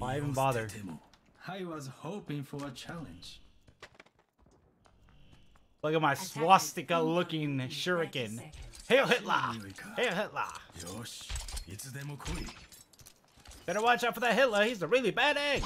Why even bother? I was hoping for a challenge. Look at my swastika looking shuriken. Hail Hitler! Hail Hitler! Better watch out for that Hitler, he's a really bad egg!